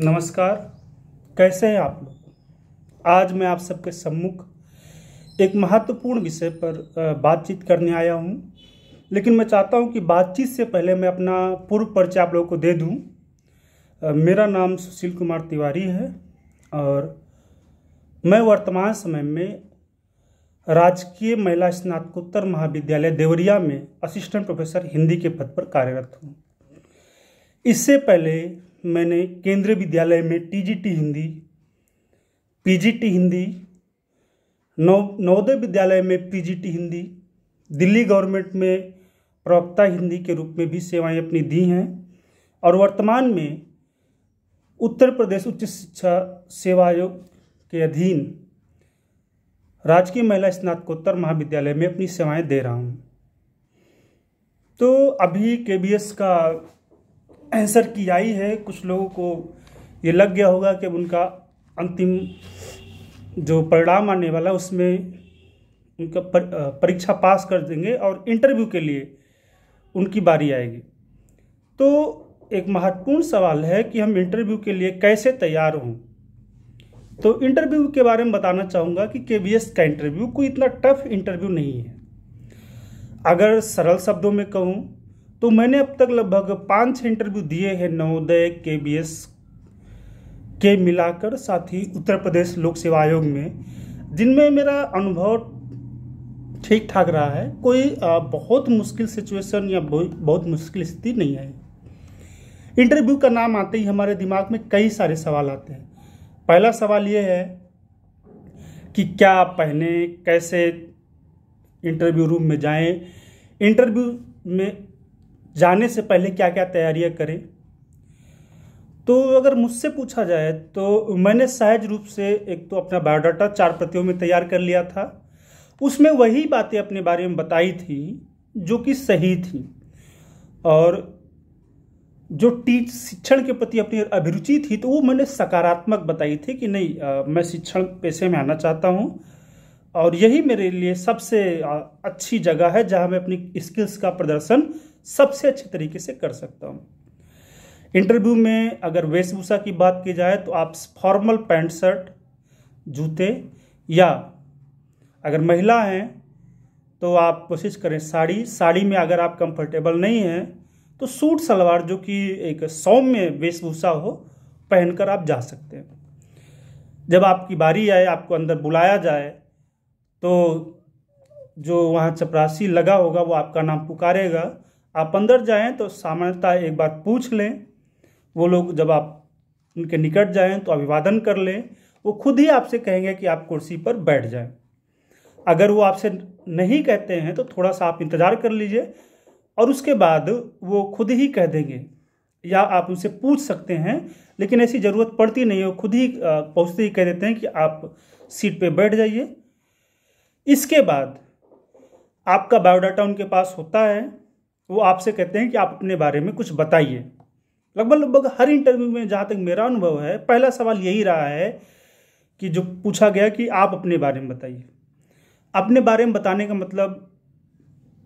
नमस्कार कैसे हैं आप लोग आज मैं आप सबके सम्मुख एक महत्वपूर्ण विषय पर बातचीत करने आया हूं लेकिन मैं चाहता हूं कि बातचीत से पहले मैं अपना पूर्व परिचय आप लोगों को दे दूं मेरा नाम सुशील कुमार तिवारी है और मैं वर्तमान समय में राजकीय महिला स्नातकोत्तर महाविद्यालय देवरिया में असिस्टेंट प्रोफेसर हिंदी के पद पर कार्यरत हूँ इससे पहले मैंने केंद्रीय विद्यालय में टीजीटी हिंदी पीजीटी हिंदी नव नवोदय विद्यालय में पीजीटी हिंदी दिल्ली गवर्नमेंट में प्रवक्ता हिंदी के रूप में भी सेवाएं अपनी दी हैं और वर्तमान में उत्तर प्रदेश उच्च शिक्षा सेवा आयोग के अधीन राजकीय महिला स्नातकोत्तर महाविद्यालय में अपनी सेवाएं दे रहा हूँ तो अभी के का आंसर की आई है कुछ लोगों को ये लग गया होगा कि उनका अंतिम जो परिणाम आने वाला है उसमें उनका परीक्षा पास कर देंगे और इंटरव्यू के लिए उनकी बारी आएगी तो एक महत्वपूर्ण सवाल है कि हम इंटरव्यू के लिए कैसे तैयार हों तो इंटरव्यू के बारे में बताना चाहूँगा कि के का इंटरव्यू कोई इतना टफ इंटरव्यू नहीं है अगर सरल शब्दों में कहूँ तो मैंने अब तक लगभग पाँच इंटरव्यू दिए हैं नवोदय के बी एस के मिलाकर साथ ही उत्तर प्रदेश लोक सेवा आयोग में जिनमें मेरा अनुभव ठीक ठाक रहा है कोई बहुत मुश्किल सिचुएशन या बहुत मुश्किल स्थिति नहीं आई इंटरव्यू का नाम आते ही हमारे दिमाग में कई सारे सवाल आते हैं पहला सवाल ये है कि क्या आप पहने कैसे इंटरव्यू रूम में जाएं इंटरव्यू में जाने से पहले क्या क्या तैयारियां करें तो अगर मुझसे पूछा जाए तो मैंने सहज रूप से एक तो अपना बायोडाटा चार प्रतियों में तैयार कर लिया था उसमें वही बातें अपने बारे में बताई थी जो कि सही थी और जो टीच शिक्षण के प्रति अपनी अभिरुचि थी तो वो मैंने सकारात्मक बताई थी कि नहीं आ, मैं शिक्षण पेशे में आना चाहता हूँ और यही मेरे लिए सबसे अच्छी जगह है जहां मैं अपनी स्किल्स का प्रदर्शन सबसे अच्छे तरीके से कर सकता हूँ इंटरव्यू में अगर वेशभूषा की बात की जाए तो आप फॉर्मल पैंट शर्ट जूते या अगर महिला हैं तो आप कोशिश करें साड़ी साड़ी में अगर आप कंफर्टेबल नहीं हैं तो सूट सलवार जो कि एक सौम्य वेशभूषा हो पहनकर आप जा सकते हैं जब आपकी बारी आए आपको अंदर बुलाया जाए तो जो वहाँ चपरासी लगा होगा वो आपका नाम पुकारेगा आप अंदर जाएं तो सामान्यतः एक बार पूछ लें वो लोग जब आप उनके निकट जाएं तो अभिवादन कर लें वो खुद ही आपसे कहेंगे कि आप कुर्सी पर बैठ जाएं अगर वो आपसे नहीं कहते हैं तो थोड़ा सा आप इंतज़ार कर लीजिए और उसके बाद वो खुद ही कह देंगे या आप उनसे पूछ सकते हैं लेकिन ऐसी ज़रूरत पड़ती नहीं है खुद ही पहुँचते ही कह देते हैं कि आप सीट पर बैठ जाइए इसके बाद आपका बायोडाटा उनके पास होता है वो आपसे कहते हैं कि आप अपने बारे में कुछ बताइए लगभग लगभग हर इंटरव्यू में जहाँ तक मेरा अनुभव है पहला सवाल यही रहा है कि जो पूछा गया कि आप अपने बारे में बताइए अपने बारे में बताने का मतलब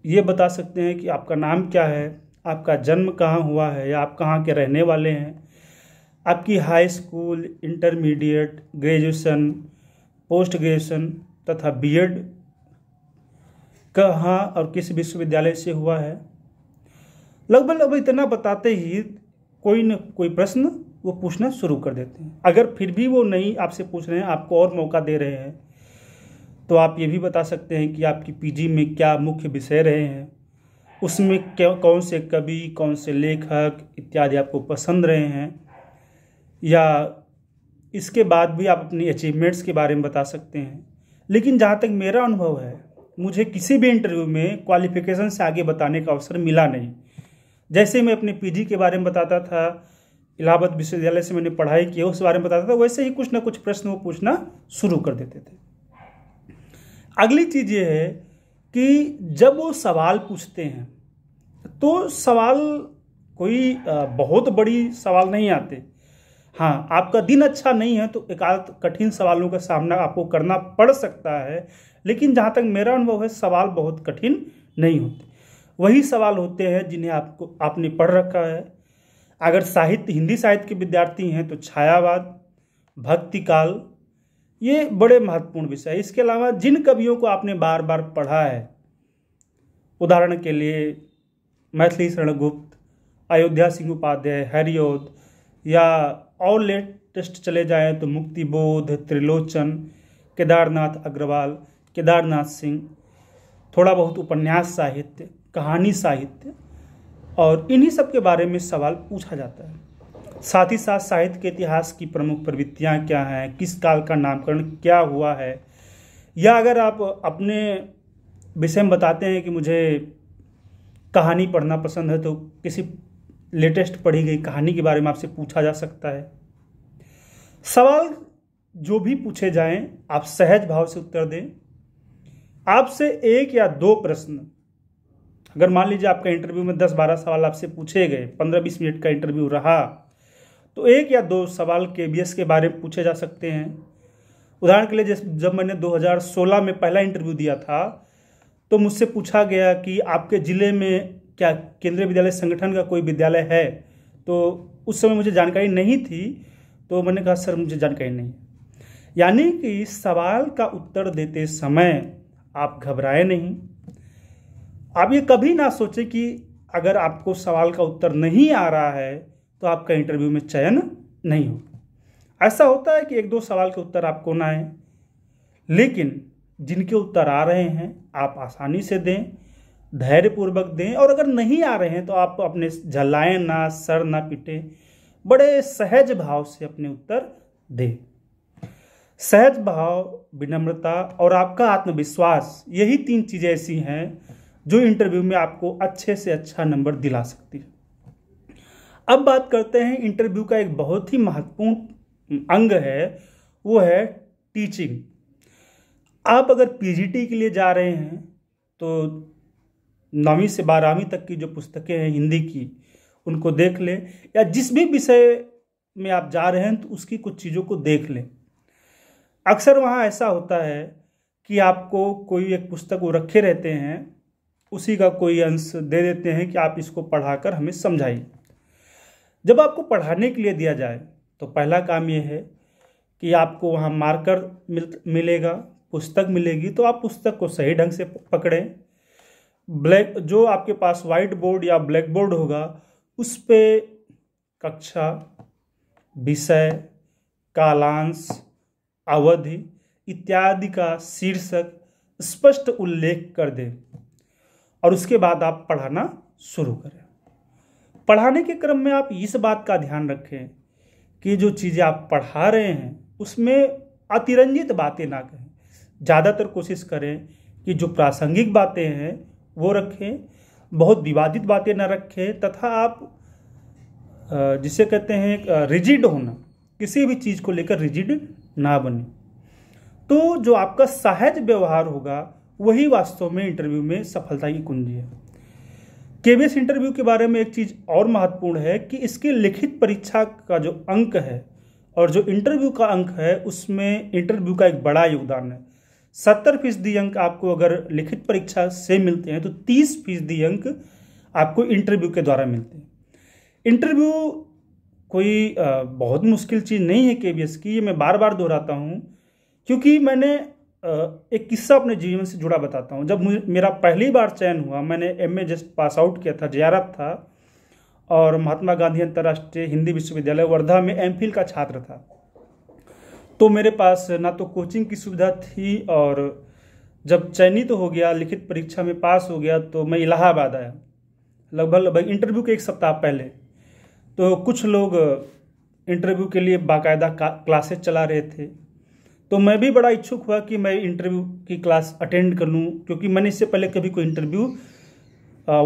ये बता सकते हैं कि आपका नाम क्या है आपका जन्म कहाँ हुआ है या आप कहाँ के रहने वाले हैं आपकी high school intermediate graduation post graduation तथा बीएड कहाँ और किस विश्वविद्यालय से हुआ है लगभग अब इतना बताते ही कोई न कोई प्रश्न वो पूछना शुरू कर देते हैं अगर फिर भी वो नहीं आपसे पूछ रहे हैं आपको और मौका दे रहे हैं तो आप ये भी बता सकते हैं कि आपकी पीजी में क्या मुख्य विषय रहे हैं उसमें कौन से कवि कौन से लेखक इत्यादि आपको पसंद रहे हैं या इसके बाद भी आप अपनी अचीवमेंट्स के बारे में बता सकते हैं लेकिन जहाँ तक मेरा अनुभव है मुझे किसी भी इंटरव्यू में क्वालिफिकेशन से आगे बताने का अवसर मिला नहीं जैसे मैं अपने पीजी के बारे में बताता था इलाहाबाद विश्वविद्यालय से मैंने पढ़ाई की उस बारे में बताता था वैसे ही कुछ ना कुछ प्रश्न वो पूछना शुरू कर देते थे अगली चीज़ ये है कि जब वो सवाल पूछते हैं तो सवाल कोई बहुत बड़ी सवाल नहीं आते हाँ आपका दिन अच्छा नहीं है तो एक आध कठिन सवालों का सामना आपको करना पड़ सकता है लेकिन जहाँ तक मेरा अनुभव है सवाल बहुत कठिन नहीं होते वही सवाल होते हैं जिन्हें आपको आपने पढ़ रखा है अगर साहित्य हिंदी साहित्य के विद्यार्थी हैं तो छायावाद भक्ति काल ये बड़े महत्वपूर्ण विषय है इसके अलावा जिन कवियों को आपने बार बार पढ़ा है उदाहरण के लिए मैथिली शरणगुप्त अयोध्या सिंह उपाध्याय हरिओद या और लेटेस्ट चले जाएँ तो मुक्तिबोध त्रिलोचन केदारनाथ अग्रवाल केदारनाथ सिंह थोड़ा बहुत उपन्यास साहित्य कहानी साहित्य और इन्हीं सब के बारे में सवाल पूछा जाता है साथ ही साथ साहित्य के इतिहास की प्रमुख प्रवृत्तियाँ क्या हैं किस काल का नामकरण क्या हुआ है या अगर आप अपने विषय में बताते हैं कि मुझे कहानी पढ़ना पसंद है तो किसी लेटेस्ट पढ़ी गई कहानी के बारे में आपसे पूछा जा सकता है सवाल जो भी पूछे जाएं आप सहज भाव से उत्तर दें आपसे एक या दो प्रश्न अगर मान लीजिए आपका इंटरव्यू में दस बारह सवाल आपसे पूछे गए पंद्रह बीस मिनट का इंटरव्यू रहा तो एक या दो सवाल के बी के बारे में पूछे जा सकते हैं उदाहरण के लिए जब मैंने 2016 में पहला इंटरव्यू दिया था तो मुझसे पूछा गया कि आपके ज़िले में क्या केंद्रीय विद्यालय संगठन का कोई विद्यालय है तो उस समय मुझे जानकारी नहीं थी तो मैंने कहा सर मुझे जानकारी नहीं यानी कि सवाल का उत्तर देते समय आप घबराए नहीं आप ये कभी ना सोचें कि अगर आपको सवाल का उत्तर नहीं आ रहा है तो आपका इंटरव्यू में चयन नहीं हो ऐसा होता है कि एक दो सवाल के उत्तर आपको ना आए लेकिन जिनके उत्तर आ रहे हैं आप आसानी से दें धैर्यपूर्वक दें और अगर नहीं आ रहे हैं तो आप अपने झल्लाएं ना सर ना पिटें बड़े सहज भाव से अपने उत्तर दें सहज भाव विनम्रता और आपका आत्मविश्वास यही तीन चीज़ें ऐसी हैं जो इंटरव्यू में आपको अच्छे से अच्छा नंबर दिला सकती है अब बात करते हैं इंटरव्यू का एक बहुत ही महत्वपूर्ण अंग है वो है टीचिंग आप अगर पीजीटी के लिए जा रहे हैं तो नौवीं से बारहवीं तक की जो पुस्तकें हैं हिंदी की उनको देख लें या जिस भी विषय में आप जा रहे हैं तो उसकी कुछ चीज़ों को देख लें अक्सर वहाँ ऐसा होता है कि आपको कोई एक पुस्तक वो रखे रहते हैं उसी का कोई अंश दे देते हैं कि आप इसको पढ़ाकर हमें समझाइए जब आपको पढ़ाने के लिए दिया जाए तो पहला काम ये है कि आपको वहाँ मार्कर मिल मिलेगा पुस्तक मिलेगी तो आप पुस्तक को सही ढंग से पकड़ें ब्लैक जो आपके पास वाइट बोर्ड या ब्लैक बोर्ड होगा उस पर कक्षा विषय कालांश अवधि इत्यादि का शीर्षक स्पष्ट उल्लेख कर दें और उसके बाद आप पढ़ाना शुरू करें पढ़ाने के क्रम में आप इस बात का ध्यान रखें कि जो चीज़ें आप पढ़ा रहे हैं उसमें अतिरंजित बातें ना कहें ज़्यादातर कोशिश करें कि जो प्रासंगिक बातें हैं वो रखें बहुत विवादित बातें ना रखें तथा आप जिसे कहते हैं रिजिड होना किसी भी चीज़ को लेकर रिजिड ना बने तो जो आपका सहज व्यवहार होगा वही वास्तव में इंटरव्यू में सफलता की कुंजी है केवीएस इंटरव्यू के बारे में एक चीज़ और महत्वपूर्ण है कि इसकी लिखित परीक्षा का जो अंक है और जो इंटरव्यू का अंक है उसमें इंटरव्यू का एक बड़ा योगदान है सत्तर फीसदी अंक आपको अगर लिखित परीक्षा से मिलते हैं तो तीस फीसदी अंक आपको इंटरव्यू के द्वारा मिलते हैं इंटरव्यू कोई बहुत मुश्किल चीज़ नहीं है के की ये मैं बार बार दोहराता हूँ क्योंकि मैंने एक किस्सा अपने जीवन से जुड़ा बताता हूँ जब मेरा पहली बार चयन हुआ मैंने M A just pass out किया था जियारत था और महात्मा गांधी अंतर्राष्ट्रीय हिंदी विश्वविद्यालय वर्धा में एम का छात्र था तो मेरे पास ना तो कोचिंग की सुविधा थी और जब चयनित तो हो गया लिखित परीक्षा में पास हो गया तो मैं इलाहाबाद आया लगभग लगभग इंटरव्यू के एक सप्ताह पहले तो कुछ लोग इंटरव्यू के लिए बाकायदा क्लासेस चला रहे थे तो मैं भी बड़ा इच्छुक हुआ कि मैं इंटरव्यू की क्लास अटेंड कर लूँ क्योंकि मैंने इससे पहले कभी कोई इंटरव्यू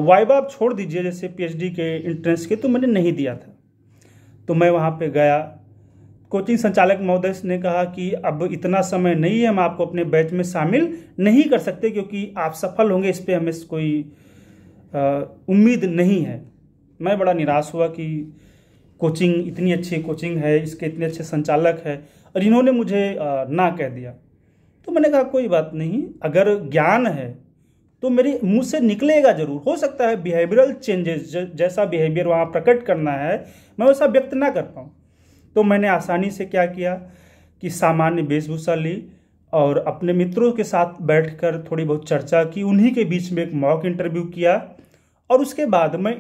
वाइबा आप छोड़ दीजिए जैसे पीएचडी के इंट्रेंस के तो मैंने नहीं दिया था तो मैं वहाँ पे गया कोचिंग संचालक महोदय ने कहा कि अब इतना समय नहीं है हम आपको अपने बैच में शामिल नहीं कर सकते क्योंकि आप सफल होंगे इस पर हमें कोई उम्मीद नहीं है मैं बड़ा निराश हुआ कि कोचिंग इतनी अच्छी कोचिंग है इसके इतने अच्छे संचालक है और इन्होंने मुझे ना कह दिया तो मैंने कहा कोई बात नहीं अगर ज्ञान है तो मेरे मुंह से निकलेगा जरूर हो सकता है बिहेवियरल चेंजेस जैसा बिहेवियर वहाँ प्रकट करना है मैं वैसा व्यक्त ना कर पाऊँ तो मैंने आसानी से क्या किया कि सामान्य वेशभूषा ली और अपने मित्रों के साथ बैठकर थोड़ी बहुत चर्चा की उन्हीं के बीच में एक मॉक इंटरव्यू किया और उसके बाद मैं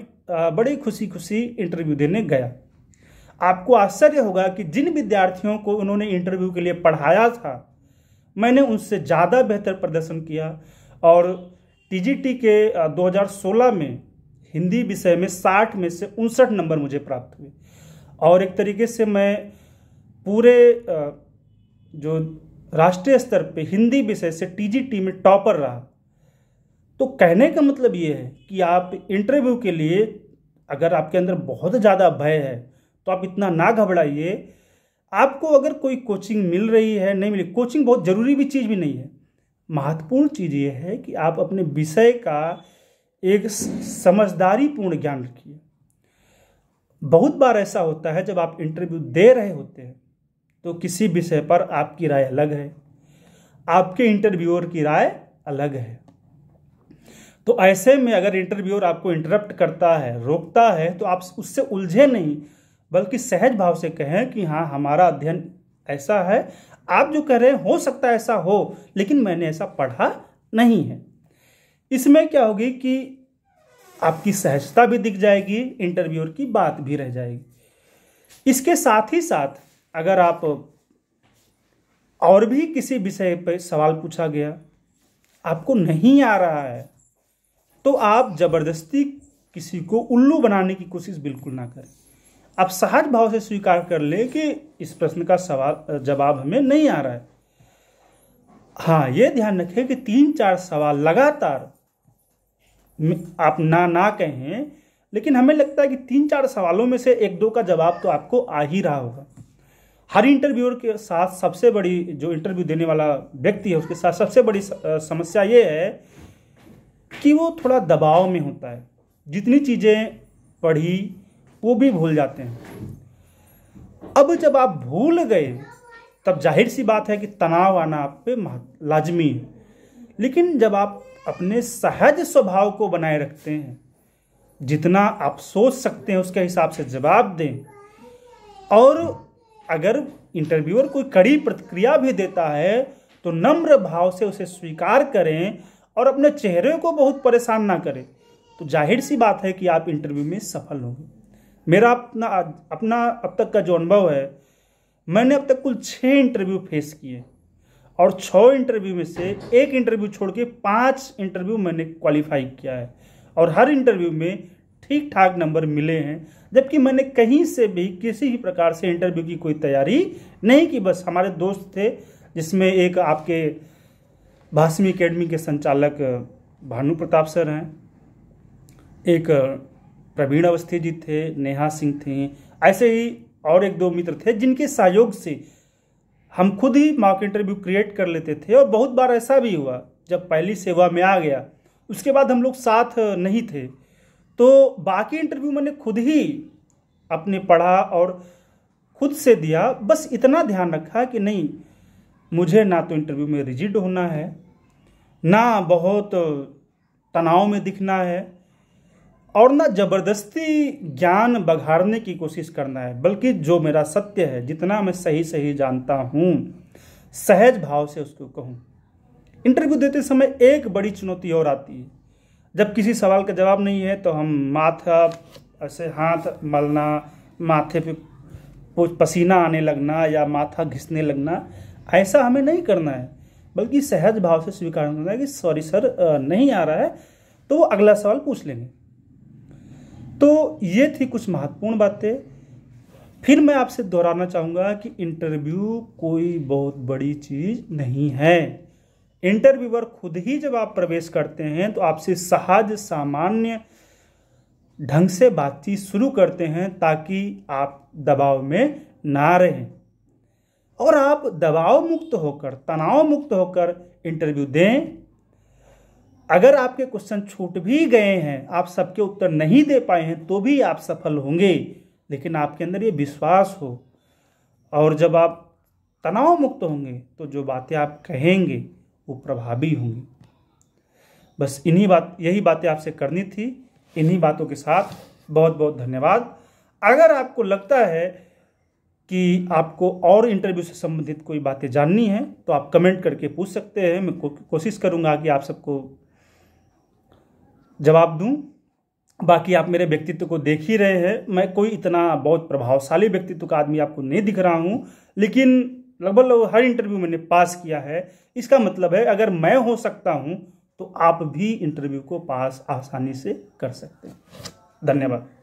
बड़ी खुशी खुशी इंटरव्यू देने गया आपको आश्चर्य होगा कि जिन विद्यार्थियों को उन्होंने इंटरव्यू के लिए पढ़ाया था मैंने उनसे ज़्यादा बेहतर प्रदर्शन किया और टीजीटी के 2016 में हिंदी विषय में 60 में से उनसठ नंबर मुझे प्राप्त हुए और एक तरीके से मैं पूरे जो राष्ट्रीय स्तर पे हिंदी विषय से टीजीटी में टॉपर रहा तो कहने का मतलब ये है कि आप इंटरव्यू के लिए अगर आपके अंदर बहुत ज़्यादा भय है तो आप इतना ना घबराइए आपको अगर कोई कोचिंग मिल रही है नहीं मिली कोचिंग बहुत ज़रूरी भी चीज़ भी नहीं है महत्वपूर्ण चीज़ ये है कि आप अपने विषय का एक समझदारीपूर्ण ज्ञान रखिए बहुत बार ऐसा होता है जब आप इंटरव्यू दे रहे होते हैं तो किसी विषय पर आपकी राय अलग है आपके इंटरव्यूअर की राय अलग है तो ऐसे में अगर इंटरव्यूअर आपको इंटरप्ट करता है रोकता है तो आप उससे उलझे नहीं बल्कि सहज भाव से कहें कि हाँ हमारा अध्ययन ऐसा है आप जो कह रहे हैं हो सकता है ऐसा हो लेकिन मैंने ऐसा पढ़ा नहीं है इसमें क्या होगी कि आपकी सहजता भी दिख जाएगी इंटरव्यूअर की बात भी रह जाएगी इसके साथ ही साथ अगर आप और भी किसी विषय पर सवाल पूछा गया आपको नहीं आ रहा है तो आप जबरदस्ती किसी को उल्लू बनाने की कोशिश बिल्कुल ना करें आप सहज भाव से स्वीकार कर ले कि इस प्रश्न का सवाल जवाब हमें नहीं आ रहा है हाँ ये ध्यान रखें कि तीन चार सवाल लगातार आप ना ना कहें लेकिन हमें लगता है कि तीन चार सवालों में से एक दो का जवाब तो आपको आ ही रहा होगा हर इंटरव्यूअर के साथ सबसे बड़ी जो इंटरव्यू देने वाला व्यक्ति है उसके साथ सबसे बड़ी समस्या ये है कि वो थोड़ा दबाव में होता है जितनी चीज़ें पढ़ी वो भी भूल जाते हैं अब जब आप भूल गए तब जाहिर सी बात है कि तनाव आना आप पे लाजमी है लेकिन जब आप अपने सहज स्वभाव को बनाए रखते हैं जितना आप सोच सकते हैं उसके हिसाब से जवाब दें और अगर इंटरव्यूअर कोई कड़ी प्रतिक्रिया भी देता है तो नम्र भाव से उसे स्वीकार करें और अपने चेहरे को बहुत परेशान ना करें तो जाहिर सी बात है कि आप इंटरव्यू में सफल होंगे मेरा अपना अपना अब तक का जो अनुभव है मैंने अब तक कुल छः इंटरव्यू फेस किए और छः इंटरव्यू में से एक इंटरव्यू छोड़ के पाँच इंटरव्यू मैंने क्वालिफाई किया है और हर इंटरव्यू में ठीक ठाक नंबर मिले हैं जबकि मैंने कहीं से भी किसी भी प्रकार से इंटरव्यू की कोई तैयारी नहीं की बस हमारे दोस्त थे जिसमें एक आपके भाषमी अकेडमी के संचालक भानु प्रताप सर हैं एक प्रवीण अवस्थी जी थे नेहा सिंह थे ऐसे ही और एक दो मित्र थे जिनके सहयोग से हम खुद ही मॉक इंटरव्यू क्रिएट कर लेते थे और बहुत बार ऐसा भी हुआ जब पहली सेवा में आ गया उसके बाद हम लोग साथ नहीं थे तो बाकी इंटरव्यू मैंने खुद ही अपने पढ़ा और खुद से दिया बस इतना ध्यान रखा कि नहीं मुझे ना तो इंटरव्यू में रिजिड होना है ना बहुत तनाव में दिखना है और ना ज़बरदस्ती ज्ञान बघाड़ने की कोशिश करना है बल्कि जो मेरा सत्य है जितना मैं सही सही जानता हूँ सहज भाव से उसको कहूँ इंटरव्यू देते समय एक बड़ी चुनौती और आती है जब किसी सवाल का जवाब नहीं है तो हम माथा ऐसे हाथ मलना माथे पे पसीना आने लगना या माथा घिसने लगना ऐसा हमें नहीं करना है बल्कि सहज भाव से स्वीकार करना है कि सॉरी सर नहीं आ रहा है तो वो अगला सवाल पूछ लेंगे तो ये थी कुछ महत्वपूर्ण बातें फिर मैं आपसे दोहराना चाहूँगा कि इंटरव्यू कोई बहुत बड़ी चीज़ नहीं है इंटरव्यूअर खुद ही जब आप प्रवेश करते हैं तो आपसे सहज सामान्य ढंग से बातचीत शुरू करते हैं ताकि आप दबाव में ना रहें और आप दबाव मुक्त होकर तनाव मुक्त होकर इंटरव्यू दें अगर आपके क्वेश्चन छूट भी गए हैं आप सबके उत्तर नहीं दे पाए हैं तो भी आप सफल होंगे लेकिन आपके अंदर ये विश्वास हो और जब आप तनाव मुक्त होंगे तो जो बातें आप कहेंगे वो प्रभावी होंगी बस इन्हीं बात यही बातें आपसे करनी थी इन्हीं बातों के साथ बहुत बहुत धन्यवाद अगर आपको लगता है कि आपको और इंटरव्यू से संबंधित कोई बातें जाननी है तो आप कमेंट करके पूछ सकते हैं मैं को, कोशिश करूंगा कि आप सबको जवाब दूँ बाकी आप मेरे व्यक्तित्व को देख ही रहे हैं मैं कोई इतना बहुत प्रभावशाली व्यक्तित्व का आदमी आपको नहीं दिख रहा हूँ लेकिन लगभग हर इंटरव्यू मैंने पास किया है इसका मतलब है अगर मैं हो सकता हूँ तो आप भी इंटरव्यू को पास आसानी से कर सकते हैं धन्यवाद